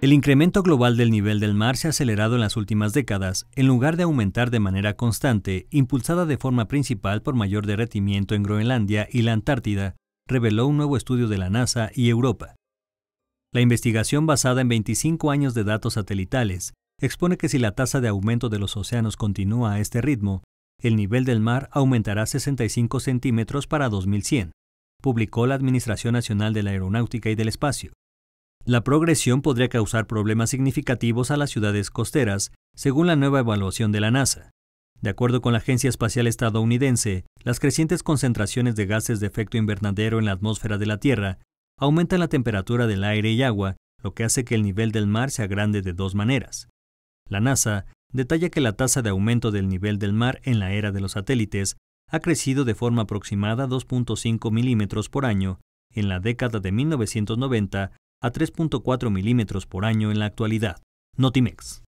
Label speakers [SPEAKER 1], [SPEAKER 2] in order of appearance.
[SPEAKER 1] El incremento global del nivel del mar se ha acelerado en las últimas décadas, en lugar de aumentar de manera constante, impulsada de forma principal por mayor derretimiento en Groenlandia y la Antártida, reveló un nuevo estudio de la NASA y Europa. La investigación basada en 25 años de datos satelitales expone que si la tasa de aumento de los océanos continúa a este ritmo, el nivel del mar aumentará 65 centímetros para 2100, publicó la Administración Nacional de la Aeronáutica y del Espacio. La progresión podría causar problemas significativos a las ciudades costeras, según la nueva evaluación de la NASA. De acuerdo con la Agencia Espacial Estadounidense, las crecientes concentraciones de gases de efecto invernadero en la atmósfera de la Tierra aumentan la temperatura del aire y agua, lo que hace que el nivel del mar se agrande de dos maneras. La NASA detalla que la tasa de aumento del nivel del mar en la era de los satélites ha crecido de forma aproximada 2.5 milímetros por año en la década de 1990 a 3.4 milímetros por año en la actualidad. Notimex.